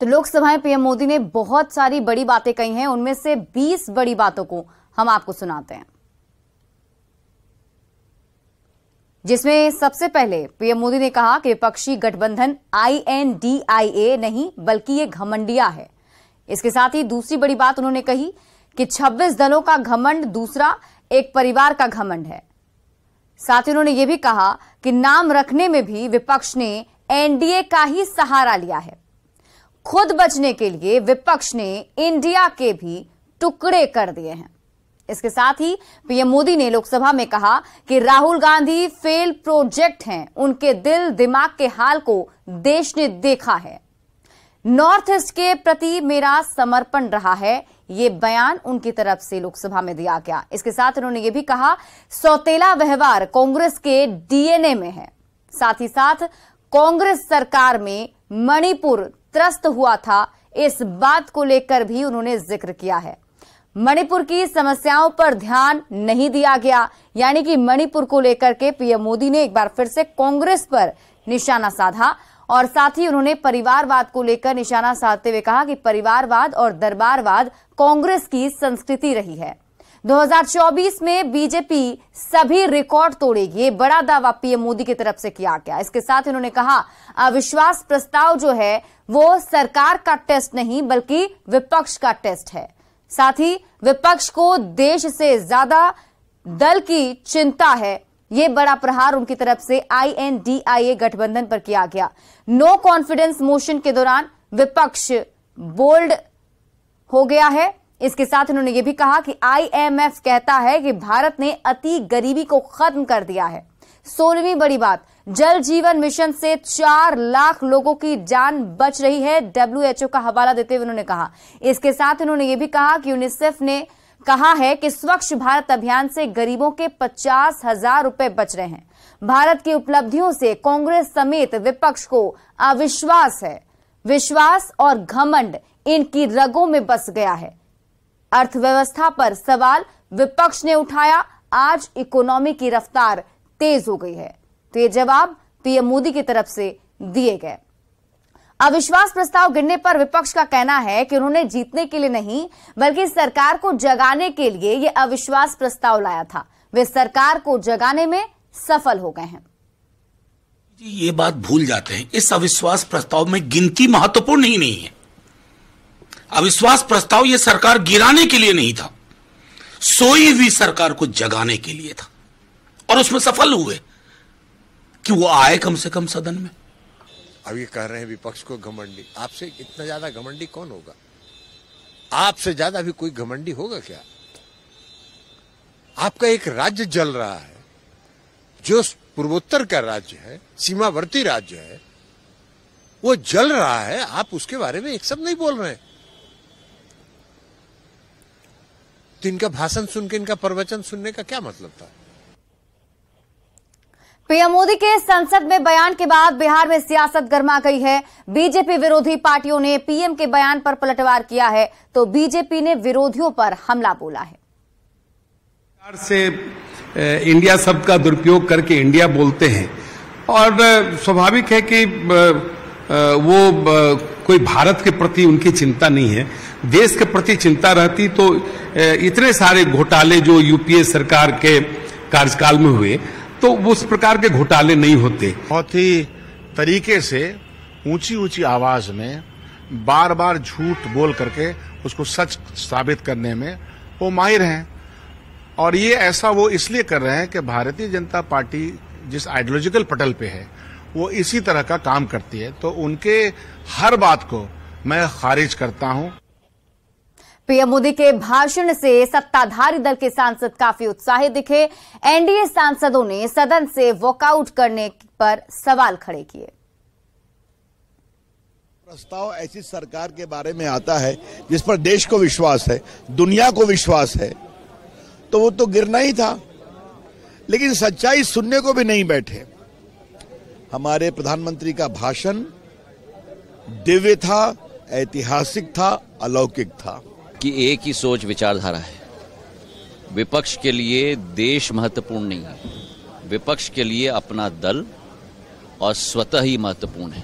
तो लोकसभा में पीएम मोदी ने बहुत सारी बड़ी बातें कही हैं उनमें से 20 बड़ी बातों को हम आपको सुनाते हैं जिसमें सबसे पहले पीएम मोदी ने कहा कि विपक्षी गठबंधन आईएनडीआईए नहीं बल्कि ये घमंडिया है इसके साथ ही दूसरी बड़ी बात उन्होंने कही कि 26 दलों का घमंड दूसरा एक परिवार का घमंड है साथ ही उन्होंने ये भी कहा कि नाम रखने में भी विपक्ष ने एनडीए का ही सहारा लिया है खुद बचने के लिए विपक्ष ने इंडिया के भी टुकड़े कर दिए हैं इसके साथ ही पीएम मोदी ने लोकसभा में कहा कि राहुल गांधी फेल प्रोजेक्ट हैं उनके दिल दिमाग के हाल को देश ने देखा है नॉर्थ ईस्ट के प्रति मेरा समर्पण रहा है ये बयान उनकी तरफ से लोकसभा में दिया गया इसके साथ उन्होंने ये भी कहा सौतेला व्यवहार कांग्रेस के डीएनए में है साथ ही साथ कांग्रेस सरकार में मणिपुर त्रस्त हुआ था इस बात को लेकर भी उन्होंने जिक्र किया है मणिपुर की समस्याओं पर ध्यान नहीं दिया गया यानी कि मणिपुर को लेकर के पीएम मोदी ने एक बार फिर से कांग्रेस पर निशाना साधा और साथ ही उन्होंने परिवारवाद को लेकर निशाना साधते हुए कहा कि परिवारवाद और दरबारवाद कांग्रेस की संस्कृति रही है 2024 में बीजेपी सभी रिकॉर्ड तोड़ेगी ये बड़ा दावा पीएम मोदी की तरफ से किया गया इसके साथ इन्होंने कहा अविश्वास प्रस्ताव जो है वो सरकार का टेस्ट नहीं बल्कि विपक्ष का टेस्ट है साथ ही विपक्ष को देश से ज्यादा दल की चिंता है ये बड़ा प्रहार उनकी तरफ से आईएनडीआईए गठबंधन पर किया गया नो कॉन्फिडेंस मोशन के दौरान विपक्ष बोल्ड हो गया है इसके साथ उन्होंने ये भी कहा कि आईएमएफ कहता है कि भारत ने अति गरीबी को खत्म कर दिया है सोलहवीं बड़ी बात जल जीवन मिशन से चार लाख लोगों की जान बच रही है डब्ल्यूएचओ का हवाला देते हुए उन्होंने कहा इसके साथ उन्होंने ये भी कहा कि यूनिसेफ ने कहा है कि स्वच्छ भारत अभियान से गरीबों के पचास हजार रूपए बच रहे हैं भारत की उपलब्धियों से कांग्रेस समेत विपक्ष को अविश्वास है विश्वास और घमंड इनकी रगों में बस गया है अर्थव्यवस्था पर सवाल विपक्ष ने उठाया आज इकोनॉमी की रफ्तार तेज हो गई है तो ये जवाब पीएम मोदी की तरफ से दिए गए अविश्वास प्रस्ताव गिरने पर विपक्ष का कहना है कि उन्होंने जीतने के लिए नहीं बल्कि सरकार को जगाने के लिए यह अविश्वास प्रस्ताव लाया था वे सरकार को जगाने में सफल हो गए हैं ये बात भूल जाते हैं इस अविश्वास प्रस्ताव में गिनती महत्वपूर्ण ही नहीं है अविश्वास प्रस्ताव यह सरकार गिराने के लिए नहीं था सोई हुई सरकार को जगाने के लिए था और उसमें सफल हुए कि वो आए कम से कम सदन में अब ये कह रहे हैं विपक्ष को घमंडी आपसे इतना ज्यादा घमंडी कौन होगा आपसे ज्यादा भी कोई घमंडी होगा क्या आपका एक राज्य जल रहा है जो पूर्वोत्तर का राज्य है सीमावर्ती राज्य है वो जल रहा है आप उसके बारे में एक सब नहीं बोल रहे हैं तो इनका भाषण सुन के इनका प्रवचन सुनने का क्या मतलब था पीएम मोदी के संसद में बयान के बाद बिहार में सियासत गर्मा गई है बीजेपी विरोधी पार्टियों ने पीएम के बयान पर पलटवार किया है तो बीजेपी ने विरोधियों पर हमला बोला है से इंडिया का दुरुपयोग करके इंडिया बोलते हैं और स्वाभाविक है कि वो कोई भारत के प्रति उनकी चिंता नहीं है देश के प्रति चिंता रहती तो इतने सारे घोटाले जो यूपीए सरकार के कार्यकाल में हुए तो उस प्रकार के घोटाले नहीं होते बहुत ही तरीके से ऊंची ऊंची आवाज में बार बार झूठ बोल करके उसको सच साबित करने में वो माहिर हैं और ये ऐसा वो इसलिए कर रहे हैं कि भारतीय जनता पार्टी जिस आइडियोलॉजिकल पटल पे है वो इसी तरह का काम करती है तो उनके हर बात को मैं खारिज करता हूं पीएम मोदी के भाषण से सत्ताधारी दल के सांसद काफी उत्साहित दिखे एनडीए सांसदों ने सदन से वॉकआउट करने पर सवाल खड़े किए प्रस्ताव ऐसी सरकार के बारे में आता है जिस पर देश को विश्वास है दुनिया को विश्वास है तो वो तो गिरना ही था लेकिन सच्चाई सुनने को भी नहीं बैठे हमारे प्रधानमंत्री का भाषण दिव्य था ऐतिहासिक था अलौकिक था कि एक ही सोच विचारधारा है विपक्ष के लिए देश महत्वपूर्ण नहीं है विपक्ष के लिए अपना दल और स्वतः ही महत्वपूर्ण है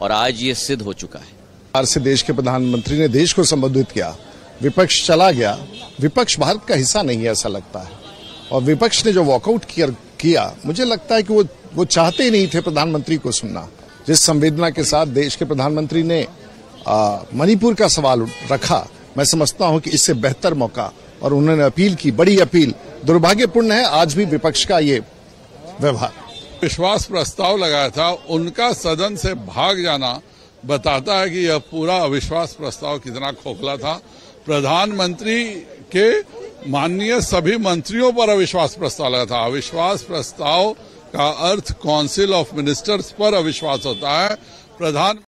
और आज ये सिद्ध हो चुका है से देश के प्रधानमंत्री ने देश को संबोधित किया विपक्ष चला गया विपक्ष भारत का हिस्सा नहीं है ऐसा लगता है और विपक्ष ने जो वॉकआउट किया मुझे लगता है कि वो वो चाहते ही नहीं थे प्रधानमंत्री को सुनना जिस संवेदना के साथ देश के प्रधानमंत्री ने मणिपुर का सवाल रखा मैं समझता हूं कि इससे बेहतर मौका और उन्होंने अपील की बड़ी अपील दुर्भाग्यपूर्ण है आज भी विपक्ष का ये व्यवहार विश्वास प्रस्ताव लगाया था उनका सदन से भाग जाना बताता है कि यह पूरा अविश्वास प्रस्ताव कितना खोखला था प्रधानमंत्री के माननीय सभी मंत्रियों पर अविश्वास प्रस्ताव लगा था अविश्वास प्रस्ताव का अर्थ काउंसिल ऑफ मिनिस्टर्स पर अविश्वास होता है प्रधान